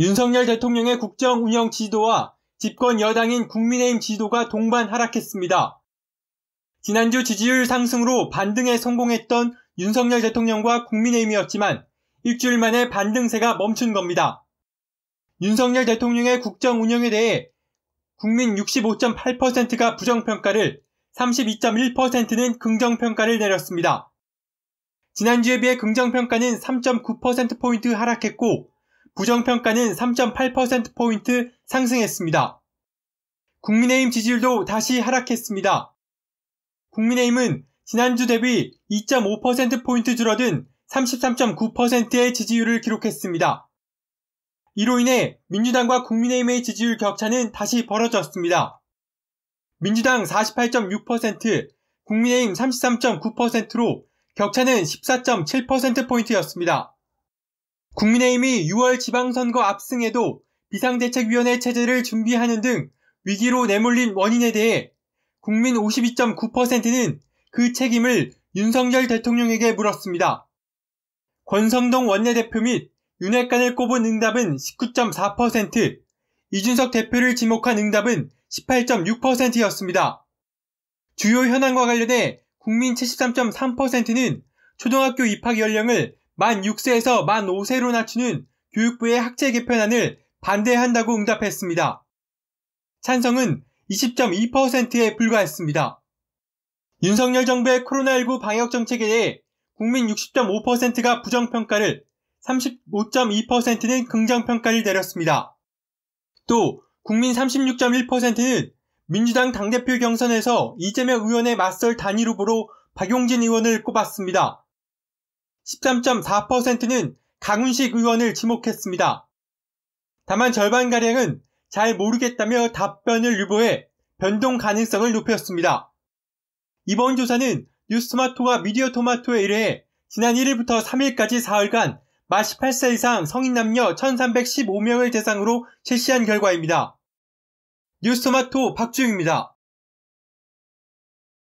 윤석열 대통령의 국정 운영 지도와 집권 여당인 국민의힘 지도가 동반 하락했습니다. 지난주 지지율 상승으로 반등에 성공했던 윤석열 대통령과 국민의힘이었지만 일주일 만에 반등세가 멈춘 겁니다. 윤석열 대통령의 국정 운영에 대해 국민 65.8%가 부정평가를, 32.1%는 긍정평가를 내렸습니다. 지난주에 비해 긍정평가는 3.9%포인트 하락했고, 부정평가는 3.8%포인트 상승했습니다. 국민의힘 지지율도 다시 하락했습니다. 국민의힘은 지난주 대비 2.5%포인트 줄어든 33.9%의 지지율을 기록했습니다. 이로 인해 민주당과 국민의힘의 지지율 격차는 다시 벌어졌습니다. 민주당 48.6%, 국민의힘 33.9%로 격차는 14.7%포인트였습니다. 국민의힘이 6월 지방선거 압승에도 비상대책위원회 체제를 준비하는 등 위기로 내몰린 원인에 대해 국민 52.9%는 그 책임을 윤석열 대통령에게 물었습니다. 권성동 원내대표 및 윤핵관을 꼽은 응답은 19.4%, 이준석 대표를 지목한 응답은 18.6%였습니다. 주요 현안과 관련해 국민 73.3%는 초등학교 입학 연령을 만 6세에서 만 5세로 낮추는 교육부의 학제 개편안을 반대한다고 응답했습니다. 찬성은 20.2%에 불과했습니다. 윤석열 정부의 코로나19 방역 정책에 대해 국민 60.5%가 부정평가를, 35.2%는 긍정평가를 내렸습니다. 또 국민 36.1%는 민주당 당대표 경선에서 이재명 의원의 맞설 단일 후보로 박용진 의원을 꼽았습니다. 13.4%는 강훈식 의원을 지목했습니다. 다만 절반가량은 잘 모르겠다며 답변을 유보해 변동 가능성을 높였습니다. 이번 조사는 뉴스마토와 미디어토마토에 의뢰해 지난 1일부터 3일까지 4흘간마 18세 이상 성인 남녀 1315명을 대상으로 실시한 결과입니다. 뉴스토마토 박주영입니다.